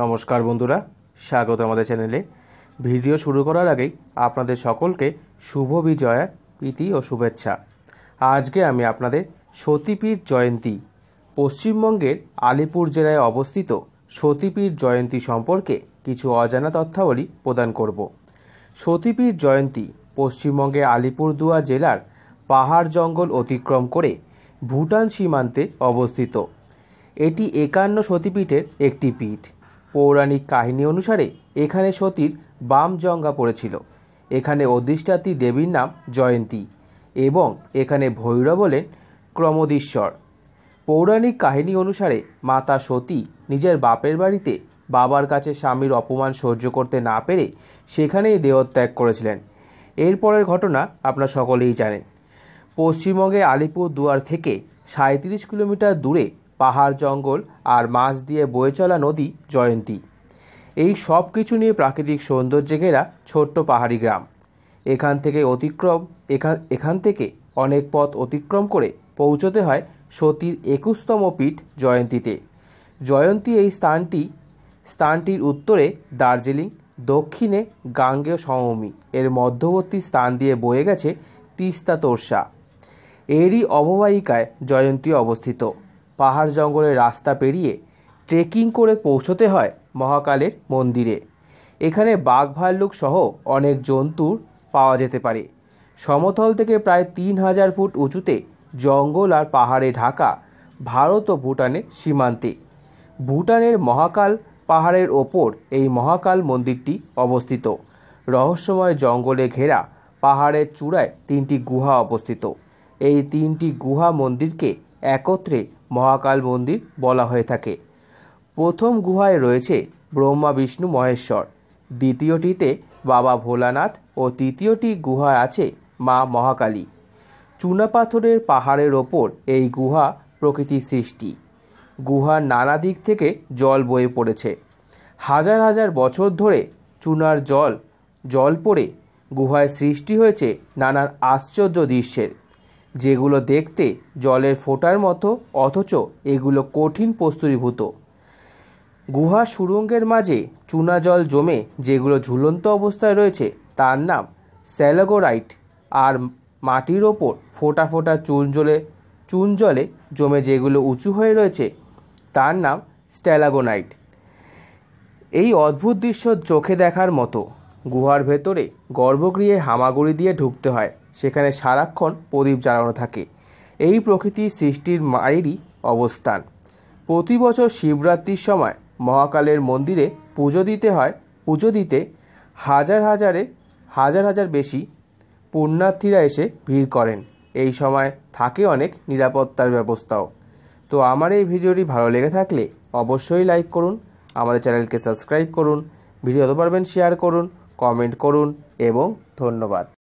নমস্কার বন্ধুরা স্বাগত আমাদের চ্যানেলে ভিডিও শুরু করার আগেই আপনাদের সকলকে শুভ বিজয়ার প্রীতি ও শুভেচ্ছা আজকে আমি আপনাদের সতীপীর জয়ন্তী পশ্চিমবঙ্গের আলিপুর জেলায় অবস্থিত সতীপীর জয়ন্তী সম্পর্কে কিছু অজানা তথ্যাবলী প্রদান করব সতীপীর জয়ন্তী পশ্চিমবঙ্গে আলিপুরদুয়া জেলার পাহাড় জঙ্গল অতিক্রম করে ভুটান সীমান্তে অবস্থিত এটি একান্ন সতীপীঠের একটি পীঠ পৌরাণিক কাহিনী অনুসারে এখানে সতীর বাম জঙ্গা পড়েছিল এখানে অধিষ্ঠাতী দেবীর নাম জয়ন্তী এবং এখানে ভৈরব বলেন ক্রমদীশ্বর পৌরাণিক কাহিনী অনুসারে মাতা সতী নিজের বাপের বাড়িতে বাবার কাছে স্বামীর অপমান সহ্য করতে না পেরে সেখানেই দেহত্যাগ করেছিলেন এরপরের ঘটনা আপনারা সকলেই জানেন পশ্চিমবঙ্গে আলিপুর দুয়ার থেকে সাঁত্রিশ কিলোমিটার দূরে পাহাড় জঙ্গল আর মাছ দিয়ে বয়ে চলা নদী জয়ন্তী এই সব কিছু নিয়ে প্রাকৃতিক সৌন্দর্যে ঘেরা ছোট্ট পাহাড়ি গ্রাম এখান থেকে অতিক্রম এখান এখান থেকে অনেক পথ অতিক্রম করে পৌঁছতে হয় সতীর একুশতম পীঠ জয়ন্তীতে জয়ন্তী এই স্থানটি স্থানটির উত্তরে দার্জিলিং দক্ষিণে গাঙ্গেয় সমভূমি এর মধ্যবর্তী স্থান দিয়ে বয়ে গেছে তিস্তা তোর্ষা এরই অববাহিকায় জয়ন্তী অবস্থিত পাহাড় জঙ্গলের রাস্তা পেরিয়ে ট্রেকিং করে পৌঁছতে হয় মহাকালের মন্দিরে এখানে বাঘ ভাল্লুক সহ অনেক জন্তুর পাওয়া যেতে পারে সমতল থেকে প্রায় তিন হাজার ফুট উঁচুতে জঙ্গল আর পাহাড়ে ঢাকা ভারত ও ভুটানের সীমান্তে ভুটানের মহাকাল পাহাড়ের ওপর এই মহাকাল মন্দিরটি অবস্থিত রহস্যময় জঙ্গলে ঘেরা পাহাড়ের চূড়ায় তিনটি গুহা অবস্থিত এই তিনটি গুহা মন্দিরকে একত্রে মহাকাল মন্দির বলা হয়ে থাকে প্রথম গুহায় রয়েছে ব্রহ্মা বিষ্ণু মহেশ্বর দ্বিতীয়টিতে বাবা ভোলানাথ ও তৃতীয়টি গুহায় আছে মা মহাকালী চুনাপাথরের পাহাড়ের ওপর এই গুহা প্রকৃতি সৃষ্টি গুহার নানা দিক থেকে জল বয়ে পড়েছে হাজার হাজার বছর ধরে চুনার জল জল পড়ে গুহায় সৃষ্টি হয়েছে নানান আশ্চর্য দৃশ্যের যেগুলো দেখতে জলের ফোটার মতো অথচ এগুলো কঠিন প্রস্তুরীভূত গুহা সুরঙ্গের মাঝে চুনা জল জমে যেগুলো ঝুলন্ত অবস্থায় রয়েছে তার নাম স্যালাগোরাইট আর মাটির ওপর ফোটা ফোটা চুন জলে চুন জলে জমে যেগুলো উঁচু হয়ে রয়েছে তার নাম স্ট্যালাগোনাইট এই অদ্ভুত দৃশ্য চোখে দেখার মতো গুহার ভেতরে গর্ভগৃহে হামাগুড়ি দিয়ে ঢুকতে হয় সেখানে সারাক্ষণ প্রদীপ জ্বালানো থাকে এই প্রকৃতি সৃষ্টির মায়েরই অবস্থান প্রতি বছর শিবরাত্রির সময় মহাকালের মন্দিরে পুজো দিতে হয় পুজো দিতে হাজার হাজারে হাজার হাজার বেশি পুণ্যার্থীরা এসে ভিড় করেন এই সময় থাকে অনেক নিরাপত্তার ব্যবস্থাও তো আমার এই ভিডিওটি ভালো লেগে থাকলে অবশ্যই লাইক করুন আমাদের চ্যানেলকে সাবস্ক্রাইব করুন ভিডিও পারবেন শেয়ার করুন কমেন্ট করুন এবং ধন্যবাদ